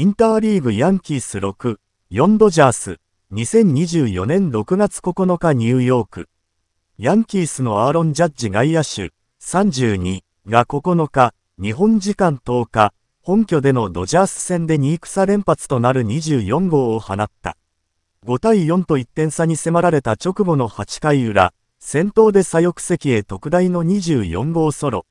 インターリーグヤンキース6、4ドジャース、2024年6月9日ニューヨーク。ヤンキースのアーロン・ジャッジ外野手、32が9日、日本時間10日、本拠でのドジャース戦で2戦連発となる24号を放った。5対4と1点差に迫られた直後の8回裏、先頭で左翼席へ特大の24号ソロ。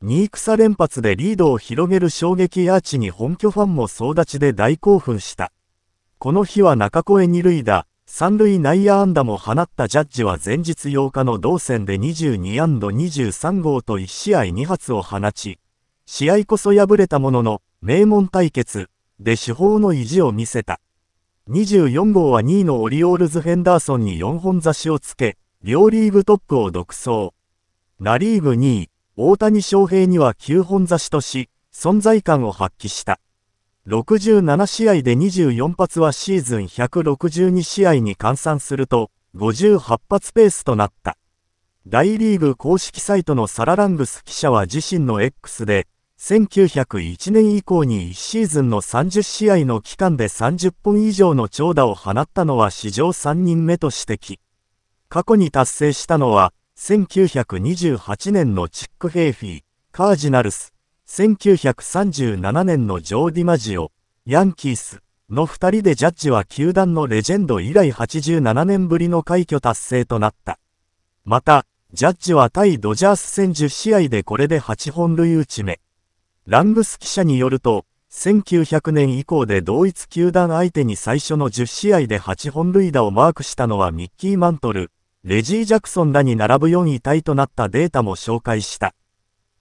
新草連発でリードを広げる衝撃アーチに本拠ファンも総立ちで大興奮した。この日は中越二塁打、三塁内野安打も放ったジャッジは前日8日の同戦で22安打23号と1試合2発を放ち、試合こそ敗れたものの、名門対決で主砲の意地を見せた。24号は2位のオリオールズ・ヘンダーソンに4本差しをつけ、両リーグトップを独走。ナリーグ2位、大谷翔平には9本差しとし、存在感を発揮した。67試合で24発はシーズン162試合に換算すると、58発ペースとなった。大リーグ公式サイトのサララングス記者は自身の X で、1901年以降に1シーズンの30試合の期間で30本以上の長打を放ったのは史上3人目と指摘。過去に達成したのは、1928年のチック・ヘイフィー、カージナルス、1937年のジョー・ディマジオ、ヤンキースの2人でジャッジは球団のレジェンド以来87年ぶりの快挙達成となった。また、ジャッジは対ドジャース戦10試合でこれで8本塁打ち目。ラングス記者によると、1900年以降で同一球団相手に最初の10試合で8本塁打をマークしたのはミッキー・マントル、レジー・ジャクソンらに並ぶ4位タイとなったデータも紹介した。